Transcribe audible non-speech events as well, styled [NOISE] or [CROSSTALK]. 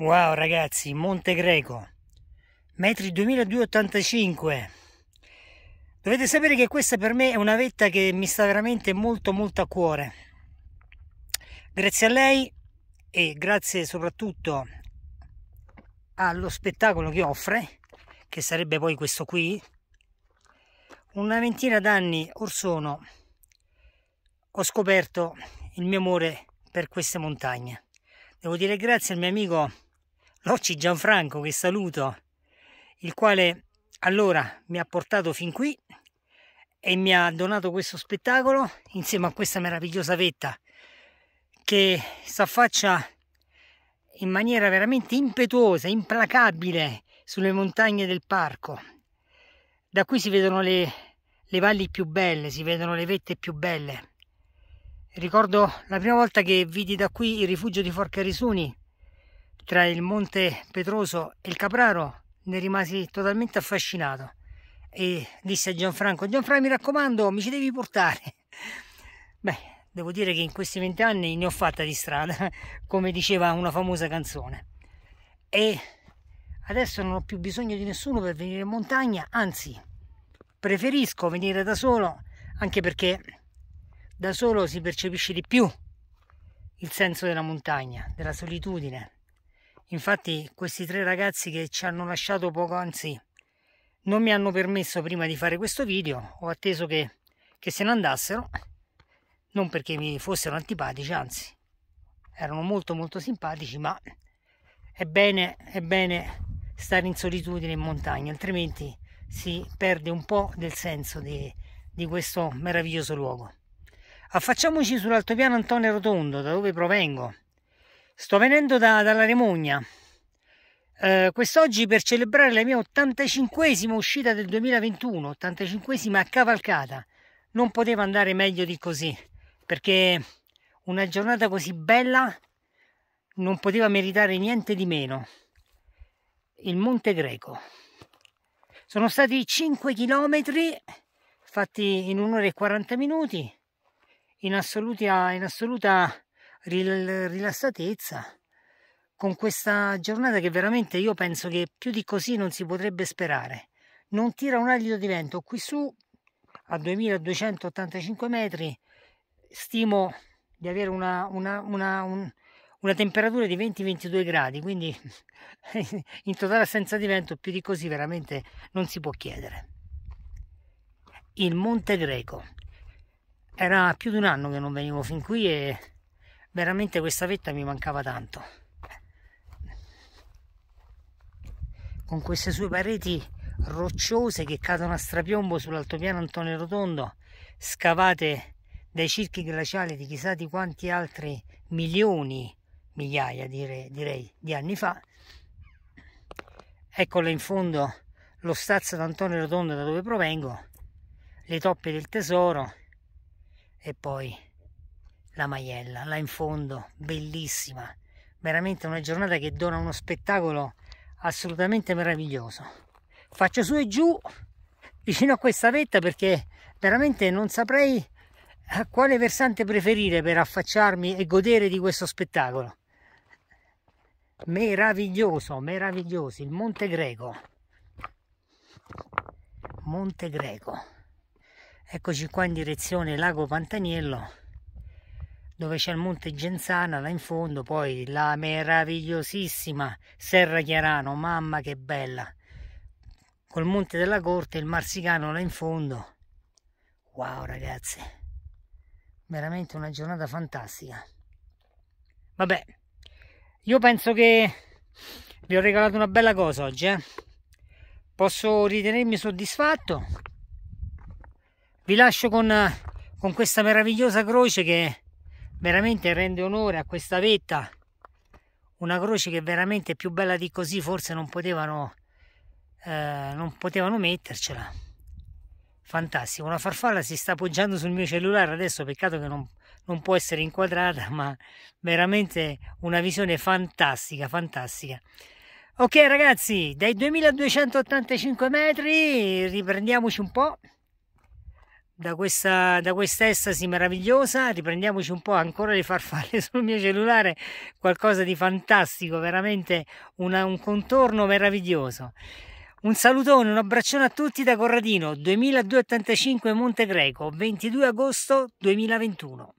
Wow ragazzi, Monte Greco, metri 2285. Dovete sapere che questa per me è una vetta che mi sta veramente molto molto a cuore. Grazie a lei e grazie soprattutto allo spettacolo che offre, che sarebbe poi questo qui. Una ventina d'anni or sono ho scoperto il mio amore per queste montagne. Devo dire grazie al mio amico Locci Gianfranco che saluto, il quale allora mi ha portato fin qui e mi ha donato questo spettacolo insieme a questa meravigliosa vetta che s'affaccia in maniera veramente impetuosa, implacabile sulle montagne del parco. Da qui si vedono le, le valli più belle, si vedono le vette più belle. Ricordo la prima volta che vidi da qui il rifugio di Forca Risuni, tra il Monte Petroso e il Capraro ne rimasi totalmente affascinato e disse a Gianfranco, Gianfranco mi raccomando, mi ci devi portare. [LAUGHS] Beh, devo dire che in questi vent'anni ne ho fatta di strada, [LAUGHS] come diceva una famosa canzone. E adesso non ho più bisogno di nessuno per venire in montagna, anzi, preferisco venire da solo, anche perché da solo si percepisce di più il senso della montagna, della solitudine, Infatti questi tre ragazzi che ci hanno lasciato poco, anzi non mi hanno permesso prima di fare questo video, ho atteso che, che se ne andassero, non perché mi fossero antipatici, anzi erano molto molto simpatici, ma è bene, è bene stare in solitudine in montagna, altrimenti si perde un po' del senso di, di questo meraviglioso luogo. Affacciamoci sull'altopiano Antonio Rotondo, da dove provengo, Sto venendo da, dalla Remogna. Eh, quest'oggi per celebrare la mia 85esima uscita del 2021, 85esima cavalcata. Non poteva andare meglio di così, perché una giornata così bella non poteva meritare niente di meno. Il Monte Greco. Sono stati 5 chilometri fatti in un'ora e 40 minuti, in assoluta, in assoluta rilassatezza con questa giornata che veramente io penso che più di così non si potrebbe sperare. Non tira un alido di vento qui su a 2285 metri, stimo di avere una, una, una, un, una temperatura di 20-22 gradi, quindi [LAUGHS] in totale assenza di vento più di così veramente non si può chiedere. Il Monte Greco. Era più di un anno che non venivo fin qui e veramente questa vetta mi mancava tanto con queste sue pareti rocciose che cadono a strapiombo sull'altopiano Antonio Rotondo scavate dai circhi glaciali di chissà di quanti altri milioni migliaia dire, direi di anni fa eccola in fondo lo stazzo d'Antonio Rotondo da dove provengo le toppe del tesoro e poi la maiella là in fondo, bellissima, veramente una giornata che dona uno spettacolo assolutamente meraviglioso. Faccio su e giù vicino a questa vetta perché veramente non saprei a quale versante preferire per affacciarmi e godere di questo spettacolo. Meraviglioso, meraviglioso, il Monte Greco. Monte Greco. Eccoci qua in direzione Lago Pantaniello dove c'è il monte Genzana là in fondo, poi la meravigliosissima Serra Chiarano, mamma che bella, col monte della corte, e il marsicano là in fondo. Wow ragazzi, veramente una giornata fantastica. Vabbè, io penso che vi ho regalato una bella cosa oggi, eh? posso ritenermi soddisfatto. Vi lascio con, con questa meravigliosa croce che veramente rende onore a questa vetta una croce che veramente più bella di così forse non potevano eh, non potevano mettercela fantastico una farfalla si sta appoggiando sul mio cellulare adesso peccato che non, non può essere inquadrata ma veramente una visione fantastica fantastica ok ragazzi dai 2285 metri riprendiamoci un po' da questa, da questa estasi meravigliosa, riprendiamoci un po' ancora le farfalle [LAUGHS] sul mio cellulare, qualcosa di fantastico, veramente una, un contorno meraviglioso. Un salutone, un abbraccione a tutti da Corradino, 2285 Monte Greco, 22 agosto 2021.